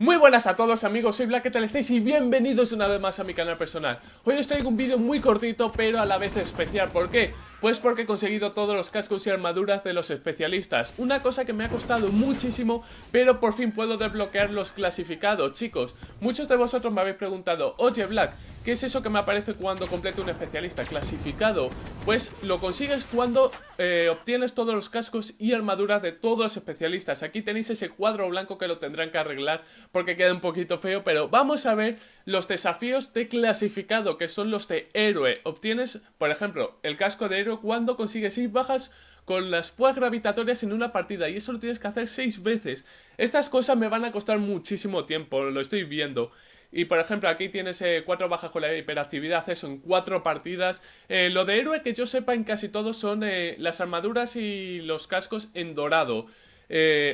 Muy buenas a todos amigos, soy Black, ¿qué tal estáis? Y bienvenidos una vez más a mi canal personal Hoy os traigo un vídeo muy cortito pero a la vez especial, ¿por qué? Pues porque he conseguido todos los cascos y armaduras de los especialistas, una cosa que me ha costado muchísimo, pero por fin puedo desbloquear los clasificados, chicos. Muchos de vosotros me habéis preguntado, oye Black, ¿qué es eso que me aparece cuando completo un especialista clasificado? Pues lo consigues cuando eh, obtienes todos los cascos y armaduras de todos los especialistas. Aquí tenéis ese cuadro blanco que lo tendrán que arreglar porque queda un poquito feo, pero vamos a ver los desafíos de clasificado, que son los de héroe. Obtienes, por ejemplo, el casco de héroe cuando consigues 6 bajas con las púas gravitatorias en una partida y eso lo tienes que hacer 6 veces. Estas cosas me van a costar muchísimo tiempo, lo estoy viendo. Y por ejemplo, aquí tienes 4 eh, cuatro bajas con la hiperactividad, eso en cuatro partidas. Eh, lo de héroe que yo sepa en casi todos son eh, las armaduras y los cascos en dorado.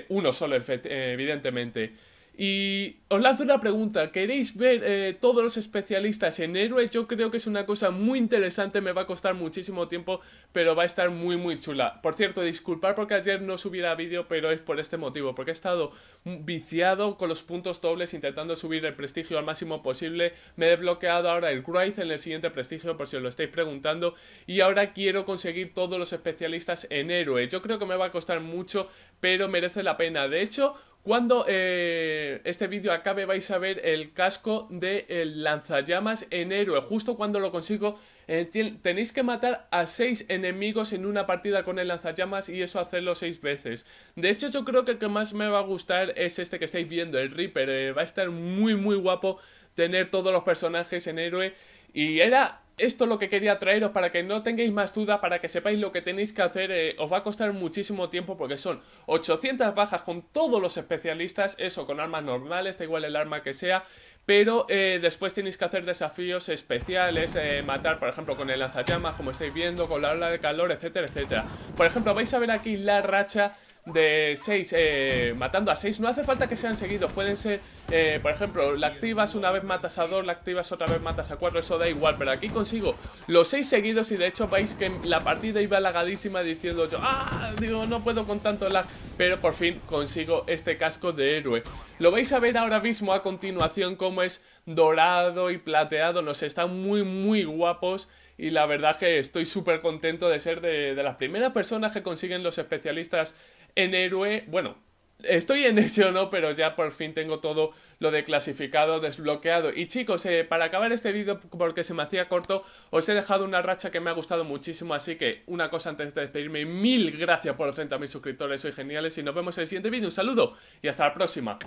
uno solo, evidentemente. Y os lanzo una pregunta. ¿Queréis ver eh, todos los especialistas en héroes? Yo creo que es una cosa muy interesante. Me va a costar muchísimo tiempo, pero va a estar muy, muy chula. Por cierto, disculpar porque ayer no subiera vídeo, pero es por este motivo. Porque he estado viciado con los puntos dobles, intentando subir el prestigio al máximo posible. Me he desbloqueado ahora el Cruise en el siguiente prestigio, por si os lo estáis preguntando. Y ahora quiero conseguir todos los especialistas en héroes. Yo creo que me va a costar mucho, pero merece la pena. De hecho, cuando eh, este vídeo acabe vais a ver el casco de lanzallamas en héroe. Justo cuando lo consigo eh, tenéis que matar a 6 enemigos en una partida con el lanzallamas y eso hacerlo 6 veces. De hecho yo creo que el que más me va a gustar es este que estáis viendo, el Reaper. Eh, va a estar muy muy guapo tener todos los personajes en héroe. Y era esto es lo que quería traeros para que no tengáis más duda, para que sepáis lo que tenéis que hacer. Eh, os va a costar muchísimo tiempo porque son 800 bajas con todos los especialistas, eso con armas normales, da igual el arma que sea. Pero eh, después tenéis que hacer desafíos especiales, eh, matar por ejemplo con el lanzallamas, como estáis viendo, con la ola de calor, etcétera, etcétera. Por ejemplo, vais a ver aquí la racha de 6, eh, matando a 6, no hace falta que sean seguidos, pueden ser, eh, por ejemplo, la activas una vez matas a 2, la activas otra vez matas a 4, eso da igual, pero aquí consigo los 6 seguidos y de hecho veis que la partida iba lagadísima diciendo yo, ah, digo, no puedo con tanto lag, pero por fin consigo este casco de héroe. Lo vais a ver ahora mismo a continuación como es dorado y plateado, nos están muy muy guapos y la verdad que estoy súper contento de ser de las primeras personas que consiguen los especialistas en héroe, bueno, Estoy en eso, ¿no? Pero ya por fin tengo todo lo de clasificado desbloqueado. Y chicos, eh, para acabar este vídeo, porque se me hacía corto, os he dejado una racha que me ha gustado muchísimo. Así que, una cosa antes de despedirme, mil gracias por los 30.000 suscriptores, soy geniales. Y nos vemos en el siguiente vídeo. Un saludo y hasta la próxima.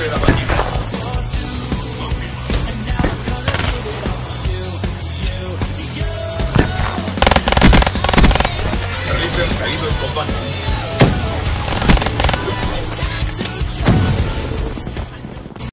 straight up like you.